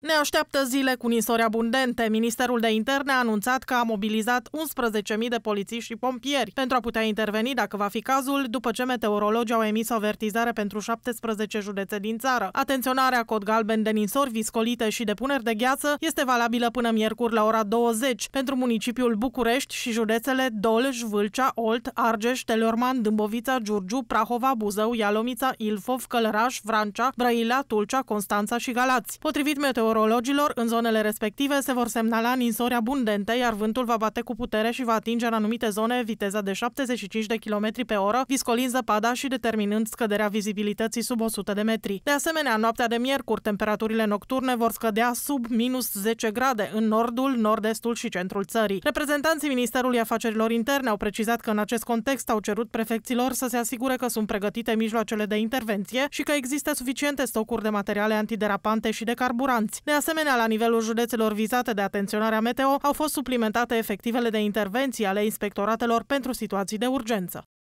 Ne așteaptă zile cu nisori abundente. Ministerul de Interne a anunțat că a mobilizat 11.000 de polițiști și pompieri pentru a putea interveni, dacă va fi cazul, după ce meteorologii au emis o avertizare pentru 17 județe din țară. Atenționarea cod galben de nisori viscolite și depuneri de gheață este valabilă până miercuri la ora 20 pentru municipiul București și județele Dolj, Vâlcea, Olt, Argeș, Telorman, Dâmbovița, Giurgiu, Prahova, Buzău, Ialomița, Ilfov, Călăraș, Vrancea, Brăila, Tulcea, Constanța și Galați. Potrivit meteorologilor, meteorologilor, în zonele respective se vor semnala ninsori abundente, iar vântul va bate cu putere și va atinge în anumite zone viteza de 75 de km pe oră, viscolind zăpada și determinând scăderea vizibilității sub 100 de metri. De asemenea, noaptea de miercuri, temperaturile nocturne vor scădea sub minus 10 grade în nordul, nord-estul și centrul țării. Reprezentanții Ministerului Afacerilor Interne au precizat că în acest context au cerut prefecților să se asigure că sunt pregătite mijloacele de intervenție și că există suficiente stocuri de materiale antiderapante și de carburanți activități. De asemenea, la nivelul județelor vizate de atenționarea meteo, au fost suplimentate efectivele de intervenții ale inspectoratelor pentru situații de urgență.